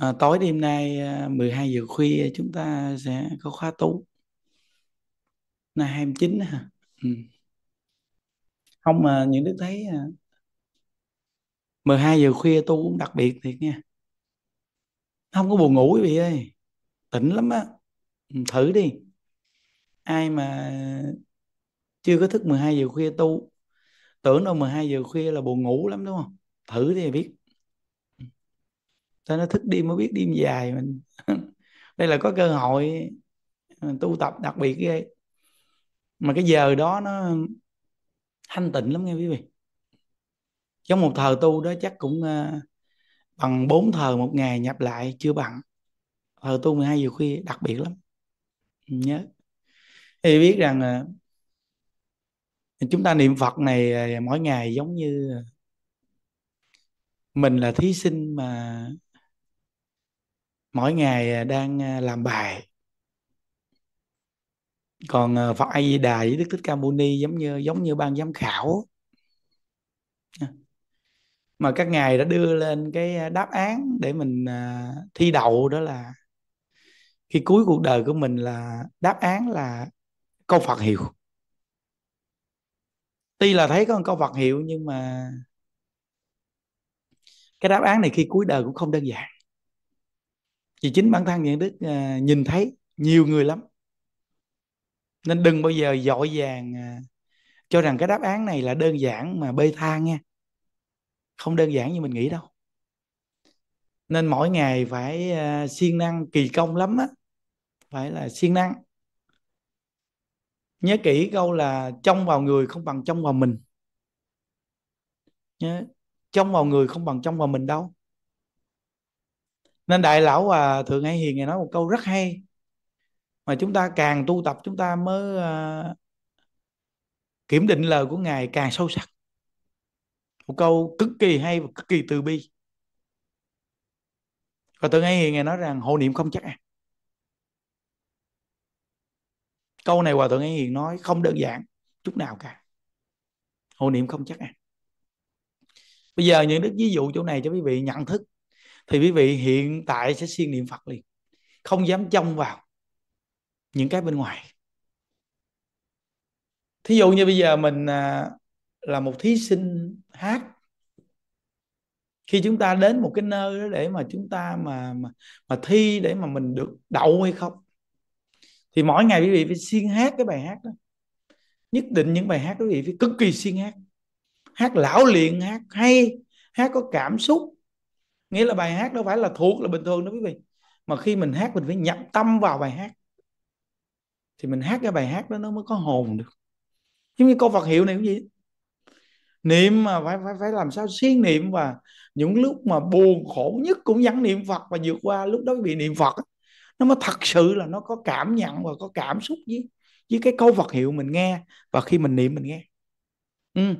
À, tối đêm nay 12 à, giờ khuya chúng ta sẽ có khóa tu. nay 29 hả? Ừ. Không mà những đứa thấy 12 à, giờ khuya tu cũng đặc biệt thiệt nha. Không có buồn ngủ quý vị ơi. Tỉnh lắm á. Ừ, thử đi. Ai mà chưa có thức 12 giờ khuya tu tưởng đâu 12 giờ khuya là buồn ngủ lắm đúng không? Thử đi biết ta nó thức đêm mới biết đêm dài mình đây là có cơ hội mình à, tu tập đặc biệt ghê mà cái giờ đó nó thanh tịnh lắm nghe quý vị giống một thờ tu đó chắc cũng à, bằng bốn thờ một ngày nhập lại chưa bằng thờ tu 12 giờ khuya đặc biệt lắm nhớ thì biết rằng à, chúng ta niệm Phật này mỗi ngày giống như mình là thí sinh mà mỗi ngày à, đang à, làm bài còn à, Phật A Di Đà với Đức Thích Ca Mâu Ni giống như giống như ban giám khảo mà các ngài đã đưa lên cái đáp án để mình thi đậu đó là khi cuối cuộc đời của mình là đáp án là câu Phật hiệu tuy là thấy có một câu Phật hiệu nhưng mà cái đáp án này khi cuối đời cũng không đơn giản thì chính bản thân những đức à, nhìn thấy nhiều người lắm nên đừng bao giờ dội vàng à, cho rằng cái đáp án này là đơn giản mà bê tha nha không đơn giản như mình nghĩ đâu nên mỗi ngày phải à, siêng năng kỳ công lắm á phải là siêng năng nhớ kỹ câu là trông vào người không bằng trông vào mình nhớ trông vào người không bằng trông vào mình đâu nên đại lão à thượng hải hiền ngài nói một câu rất hay mà chúng ta càng tu tập chúng ta mới uh, kiểm định lời của ngài càng sâu sắc một câu cực kỳ hay và cực kỳ từ bi và thượng hải hiền ngài nói rằng hộ niệm không chắc à câu này hòa thượng hải hiền nói không đơn giản chút nào cả hộ niệm không chắc à bây giờ những đức ví dụ chỗ này cho quý vị nhận thức thì quý vị hiện tại sẽ siêng niệm Phật liền không dám trông vào những cái bên ngoài thí dụ như bây giờ mình à, là một thí sinh hát khi chúng ta đến một cái nơi đó để mà chúng ta mà mà, mà thi để mà mình được đậu hay không thì mỗi ngày quý vị phải siêng hát cái bài hát đó nhất định những bài hát quý vị phải cực kỳ siêng hát hát lão luyện hát hay hát có cảm xúc nghĩa là bài hát đâu phải là thuộc là bình thường đó quý vị mà khi mình hát mình phải nhập tâm vào bài hát thì mình hát cái bài hát đó nó mới có hồn được giống như câu Phật hiệu này cũng vậy, niệm mà phải phải phải làm sao siêng niệm và những lúc mà buồn khổ nhất cũng vẫn niệm Phật và vượt qua lúc đó bị niệm Phật nó mới thật sự là nó có cảm nhận và có cảm xúc với với cái câu Phật hiệu mình nghe và khi mình niệm mình nghe ừ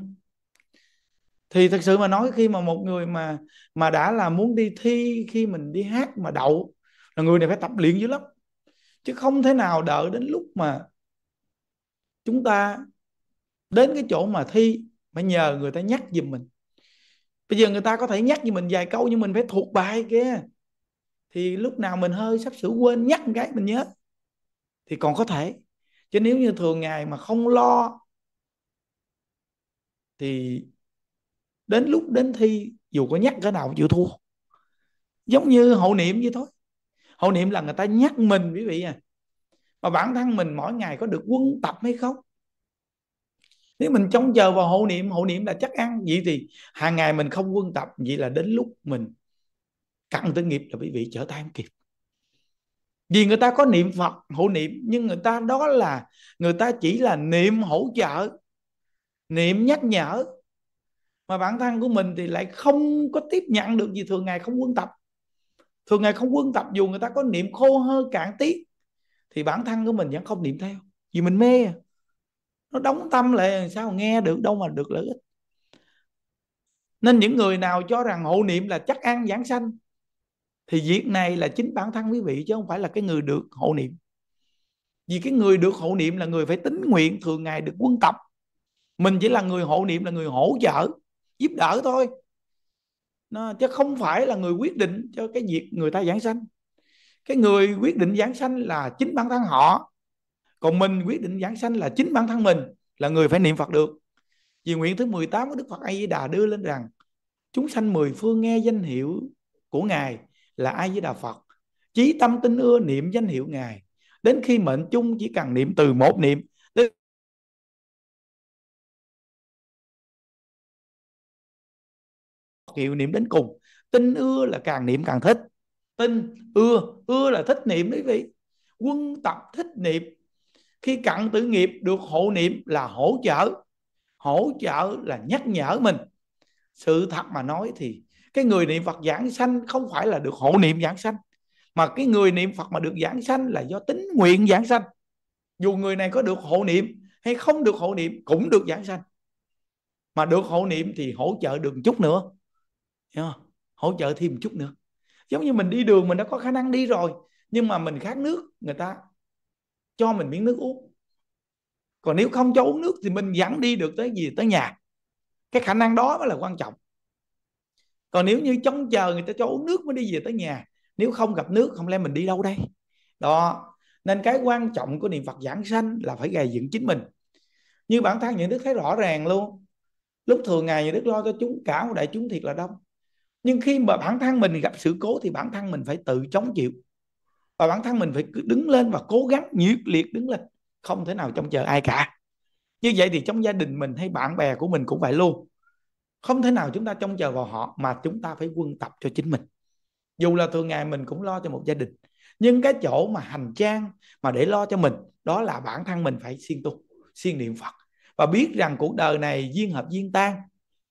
thì thật sự mà nói khi mà một người mà mà đã là muốn đi thi khi mình đi hát mà đậu là người này phải tập luyện dữ lắm chứ không thể nào đợi đến lúc mà chúng ta đến cái chỗ mà thi phải nhờ người ta nhắc giùm mình bây giờ người ta có thể nhắc với mình vài câu nhưng mình phải thuộc bài kia thì lúc nào mình hơi sắp sửa quên nhắc một cái mình nhớ thì còn có thể chứ nếu như thường ngày mà không lo thì đến lúc đến thi dù có nhắc cái nào chịu thua giống như hậu niệm vậy thôi hậu niệm là người ta nhắc mình quý vị à mà bản thân mình mỗi ngày có được quân tập hay không nếu mình trông chờ vào hộ niệm hộ niệm là chắc ăn vậy thì hàng ngày mình không quân tập vậy là đến lúc mình cặn tới nghiệp là quý vị trở tay không kịp vì người ta có niệm phật hộ niệm nhưng người ta đó là người ta chỉ là niệm hỗ trợ niệm nhắc nhở mà bản thân của mình thì lại không có tiếp nhận được gì thường ngày không quân tập thường ngày không quân tập dù người ta có niệm khô hơ cạn tiết thì bản thân của mình vẫn không niệm theo vì mình mê à. nó đóng tâm lại sao nghe được đâu mà được lợi ích nên những người nào cho rằng hộ niệm là chắc ăn giảng sanh thì việc này là chính bản thân quý vị chứ không phải là cái người được hộ niệm vì cái người được hộ niệm là người phải tính nguyện thường ngày được quân tập mình chỉ là người hộ niệm là người hỗ trợ giúp đỡ thôi nó, chứ không phải là người quyết định cho cái việc người ta giảng sanh cái người quyết định giảng sanh là chính bản thân họ còn mình quyết định giảng sanh là chính bản thân mình là người phải niệm Phật được vì nguyện thứ 18 của Đức Phật A Di Đà đưa lên rằng chúng sanh mười phương nghe danh hiệu của ngài là A Di Đà Phật chí tâm tin ưa niệm danh hiệu ngài đến khi mệnh chung chỉ cần niệm từ một niệm kiểu niệm đến cùng tin ưa là càng niệm càng thích tin ưa ưa là thích niệm đấy vị quân tập thích niệm khi cận tử nghiệp được hộ niệm là hỗ trợ hỗ trợ là nhắc nhở mình sự thật mà nói thì cái người niệm Phật giảng sanh không phải là được hộ niệm giảng sanh mà cái người niệm Phật mà được giảng sanh là do tính nguyện giảng sanh dù người này có được hộ niệm hay không được hộ niệm cũng được giảng sanh mà được hộ niệm thì hỗ trợ đường chút nữa Hiểu hỗ trợ thêm một chút nữa giống như mình đi đường mình đã có khả năng đi rồi nhưng mà mình khát nước người ta cho mình miếng nước uống còn nếu không cho uống nước thì mình dẫn đi được tới gì tới nhà cái khả năng đó mới là quan trọng còn nếu như chống chờ người ta cho uống nước mới đi về tới nhà nếu không gặp nước không lẽ mình đi đâu đây đó nên cái quan trọng của niệm phật giảng sanh là phải gầy dựng chính mình như bản thân những đức thấy rõ ràng luôn lúc thường ngày những đức lo cho chúng cả một đại chúng thiệt là đông nhưng khi mà bản thân mình gặp sự cố thì bản thân mình phải tự chống chịu và bản thân mình phải cứ đứng lên và cố gắng nhiệt liệt đứng lên không thể nào trông chờ ai cả như vậy thì trong gia đình mình hay bạn bè của mình cũng vậy luôn không thể nào chúng ta trông chờ vào họ mà chúng ta phải quân tập cho chính mình dù là thường ngày mình cũng lo cho một gia đình nhưng cái chỗ mà hành trang mà để lo cho mình đó là bản thân mình phải siêng tu siêng niệm phật và biết rằng cuộc đời này duyên hợp duyên tan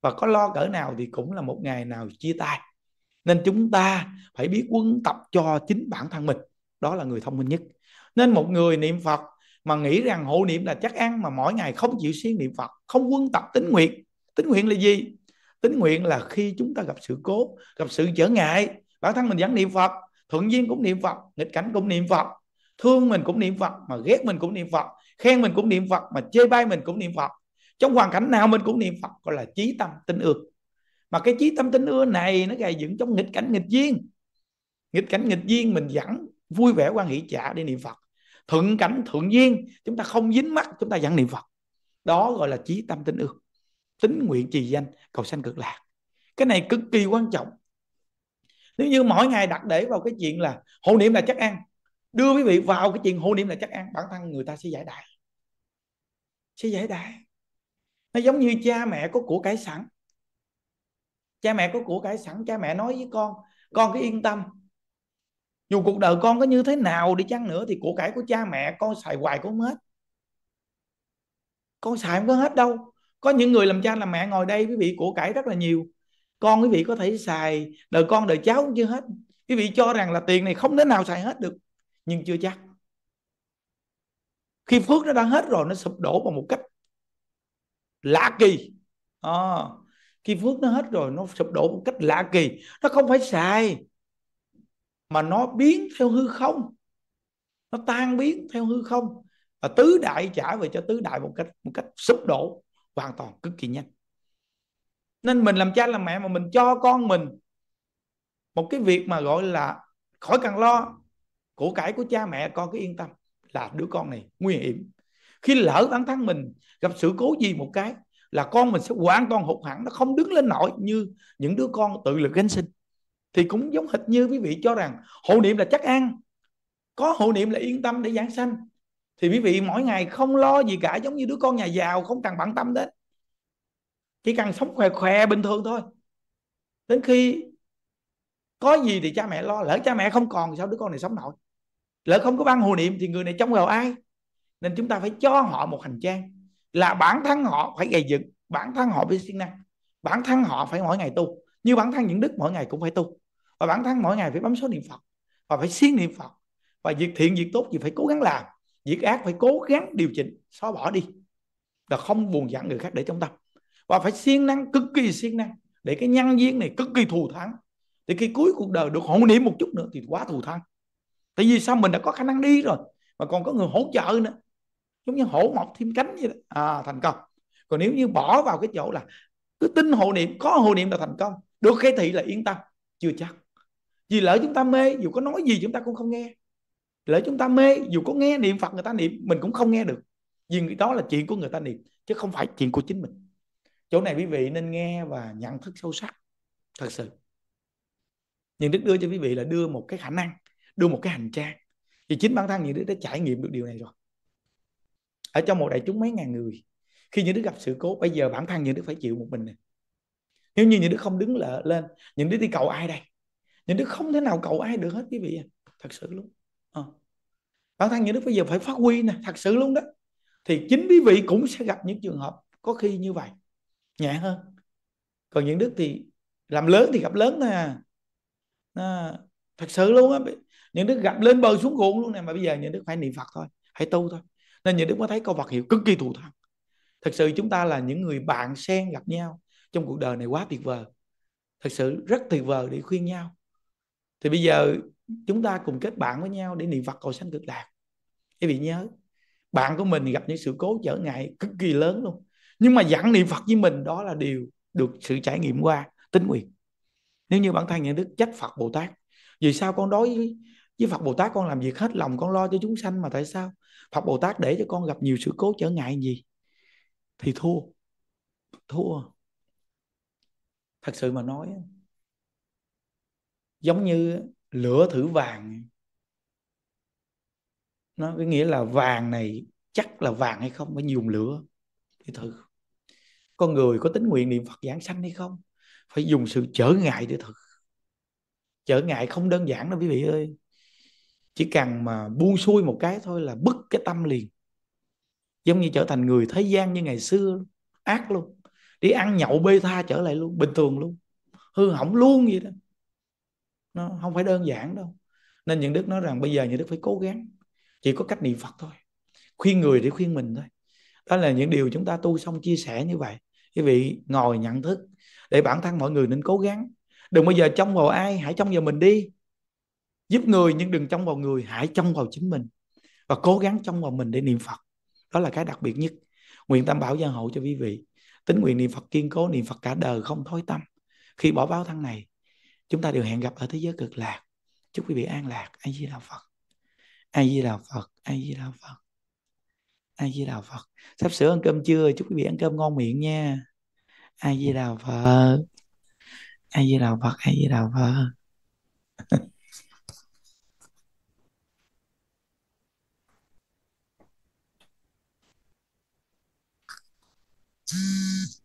và có lo cỡ nào thì cũng là một ngày nào chia tay nên chúng ta phải biết quân tập cho chính bản thân mình đó là người thông minh nhất nên một người niệm phật mà nghĩ rằng hộ niệm là chắc ăn mà mỗi ngày không chịu siêng niệm phật không quân tập tính nguyện tính nguyện là gì tính nguyện là khi chúng ta gặp sự cố gặp sự trở ngại bản thân mình vẫn niệm phật thuận duyên cũng niệm phật nghịch cảnh cũng niệm phật thương mình cũng niệm phật mà ghét mình cũng niệm phật khen mình cũng niệm phật mà chê bai mình cũng niệm phật trong hoàn cảnh nào mình cũng niệm phật gọi là trí tâm tin ưa mà cái trí tâm tin ưa này nó gây dựng trong nghịch cảnh nghịch duyên nghịch cảnh nghịch duyên mình dẫn vui vẻ quan hỷ trả để niệm phật thuận cảnh thuận duyên chúng ta không dính mắt chúng ta dẫn niệm phật đó gọi là trí tâm tin ưa tính nguyện trì danh cầu sanh cực lạc cái này cực kỳ quan trọng nếu như mỗi ngày đặt để vào cái chuyện là hộ niệm là chắc ăn đưa quý vị vào cái chuyện hộ niệm là chắc ăn bản thân người ta sẽ giải đại sẽ giải đại nó giống như cha mẹ có của cải sẵn cha mẹ có của cải sẵn cha mẹ nói với con con cứ yên tâm dù cuộc đời con có như thế nào đi chăng nữa thì của cải của cha mẹ con xài hoài cũng hết con xài không có hết đâu có những người làm cha làm mẹ ngồi đây quý vị của cải rất là nhiều con quý vị có thể xài đời con đời cháu cũng chưa hết quý vị cho rằng là tiền này không thể nào xài hết được nhưng chưa chắc khi phước nó đã hết rồi nó sụp đổ bằng một cách lạ kỳ à, ờ, khi phước nó hết rồi nó sụp đổ một cách lạ kỳ nó không phải xài mà nó biến theo hư không nó tan biến theo hư không và tứ đại trả về cho tứ đại một cách một cách sụp đổ hoàn toàn cực kỳ nhanh nên mình làm cha làm mẹ mà mình cho con mình một cái việc mà gọi là khỏi cần lo của cải của cha mẹ con cứ yên tâm là đứa con này nguy hiểm khi lỡ bản thân mình gặp sự cố gì một cái là con mình sẽ hoàn toàn hụt hẳn nó không đứng lên nổi như những đứa con tự lực gánh sinh thì cũng giống hệt như quý vị cho rằng hộ niệm là chắc ăn có hộ niệm là yên tâm để giảng sanh thì quý vị mỗi ngày không lo gì cả giống như đứa con nhà giàu không cần bận tâm đến chỉ cần sống khỏe khỏe bình thường thôi đến khi có gì thì cha mẹ lo lỡ cha mẹ không còn sao đứa con này sống nổi lỡ không có ban hộ niệm thì người này trông vào ai nên chúng ta phải cho họ một hành trang là bản thân họ phải gây dựng bản thân họ phải siêng năng bản thân họ phải mỗi ngày tu như bản thân những đức mỗi ngày cũng phải tu và bản thân mỗi ngày phải bấm số niệm phật và phải siêng niệm phật và việc thiện việc tốt gì phải cố gắng làm việc ác phải cố gắng điều chỉnh xóa bỏ đi và không buồn giận người khác để trong tâm và phải siêng năng cực kỳ siêng năng để cái nhân duyên này cực kỳ thù thắng thì khi cuối cuộc đời được hộ niệm một chút nữa thì quá thù thắng tại vì sao mình đã có khả năng đi rồi mà còn có người hỗ trợ nữa giống như hổ mọc thêm cánh vậy đó à, thành công còn nếu như bỏ vào cái chỗ là cứ tin hộ niệm có hộ niệm là thành công được khai thị là yên tâm chưa chắc vì lỡ chúng ta mê dù có nói gì chúng ta cũng không nghe lỡ chúng ta mê dù có nghe niệm phật người ta niệm mình cũng không nghe được vì đó là chuyện của người ta niệm chứ không phải chuyện của chính mình chỗ này quý vị nên nghe và nhận thức sâu sắc thật sự nhưng đức đưa cho quý vị là đưa một cái khả năng đưa một cái hành trang thì chính bản thân những đức đã trải nghiệm được điều này rồi ở trong một đại chúng mấy ngàn người khi những đứa gặp sự cố bây giờ bản thân những đứa phải chịu một mình này. nếu như những đứa không đứng lợ lên những đứa đi cầu ai đây những đứa không thể nào cầu ai được hết quý vị thật sự luôn à. bản thân những đứa bây giờ phải phát huy nè thật sự luôn đó thì chính quý vị cũng sẽ gặp những trường hợp có khi như vậy nhẹ hơn còn những đức thì làm lớn thì gặp lớn nè à, thật sự luôn á những đứa gặp lên bờ xuống ruộng luôn nè mà bây giờ những đứa phải niệm phật thôi hãy tu thôi nên nhà đức mới thấy câu Phật hiệu cực kỳ thù thắng thật sự chúng ta là những người bạn sen gặp nhau trong cuộc đời này quá tuyệt vời thật sự rất tuyệt vời để khuyên nhau thì bây giờ chúng ta cùng kết bạn với nhau để niệm Phật cầu sanh cực lạc quý vị nhớ bạn của mình gặp những sự cố trở ngại cực kỳ lớn luôn nhưng mà dặn niệm Phật với mình đó là điều được sự trải nghiệm qua tính nguyện nếu như bản thân nhận đức trách Phật Bồ Tát vì sao con đối với, với Phật Bồ Tát con làm việc hết lòng con lo cho chúng sanh mà tại sao Phật Bồ Tát để cho con gặp nhiều sự cố trở ngại gì thì thua thua thật sự mà nói giống như lửa thử vàng nó có nghĩa là vàng này chắc là vàng hay không phải dùng lửa thì thử con người có tính nguyện niệm Phật giảng sanh hay không phải dùng sự trở ngại để thử trở ngại không đơn giản đâu quý vị ơi chỉ cần mà buông xuôi một cái thôi là bứt cái tâm liền giống như trở thành người thế gian như ngày xưa ác luôn đi ăn nhậu bê tha trở lại luôn bình thường luôn hư hỏng luôn vậy đó nó không phải đơn giản đâu nên những đức nói rằng bây giờ những đức phải cố gắng chỉ có cách niệm phật thôi khuyên người để khuyên mình thôi đó là những điều chúng ta tu xong chia sẻ như vậy quý vị ngồi nhận thức để bản thân mọi người nên cố gắng đừng bao giờ trông vào ai hãy trông vào mình đi giúp người nhưng đừng trông vào người hãy trông vào chính mình và cố gắng trông vào mình để niệm phật đó là cái đặc biệt nhất nguyện tam bảo gia hộ cho quý vị tính nguyện niệm phật kiên cố niệm phật cả đời không thối tâm khi bỏ báo thân này chúng ta đều hẹn gặp ở thế giới cực lạc chúc quý vị an lạc a di đà phật a di đà phật a di đà phật a di đà phật sắp sửa ăn cơm chưa chúc quý vị ăn cơm ngon miệng nha a di đà phật a di đà phật a di đà phật うん。